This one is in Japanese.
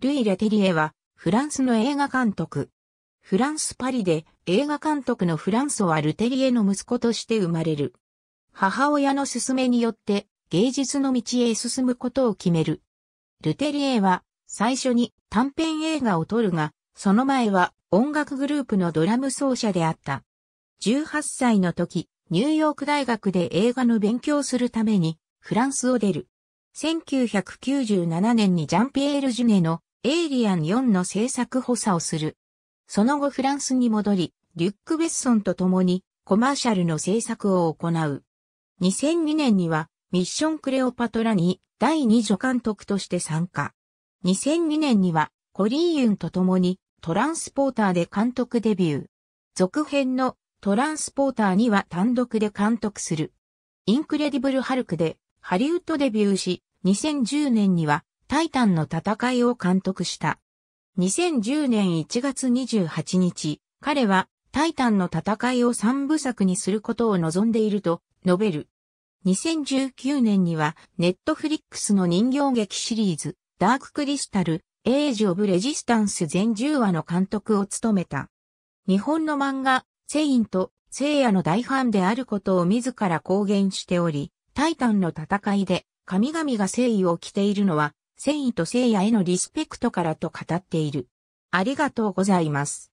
ルイ・レテリエは、フランスの映画監督。フランス・パリで映画監督のフランソワ・ルテリエの息子として生まれる。母親の勧めによって芸術の道へ進むことを決める。ルテリエは最初に短編映画を撮るが、その前は音楽グループのドラム奏者であった。18歳の時、ニューヨーク大学で映画の勉強するためにフランスを出る。1997年にジャンピエール・ジュネのエイリアン4の制作補佐をする。その後フランスに戻り、リュック・ベッソンと共にコマーシャルの制作を行う。2002年にはミッションクレオパトラに第2助監督として参加。2002年にはコリーユンと共にトランスポーターで監督デビュー。続編のトランスポーターには単独で監督する。インクレディブル・ハルクでハリウッドデビューし、2010年にはタイタンの戦いを監督した。2010年1月28日、彼はタイタンの戦いを三部作にすることを望んでいると述べる。2019年には、ネットフリックスの人形劇シリーズ、ダーククリスタル、エイジ・オブ・レジスタンス全10話の監督を務めた。日本の漫画、セインと、聖夜の大ファンであることを自ら公言しており、タイタンの戦いで、神々が誠意を着ているのは、繊維と聖夜へのリスペクトからと語っている。ありがとうございます。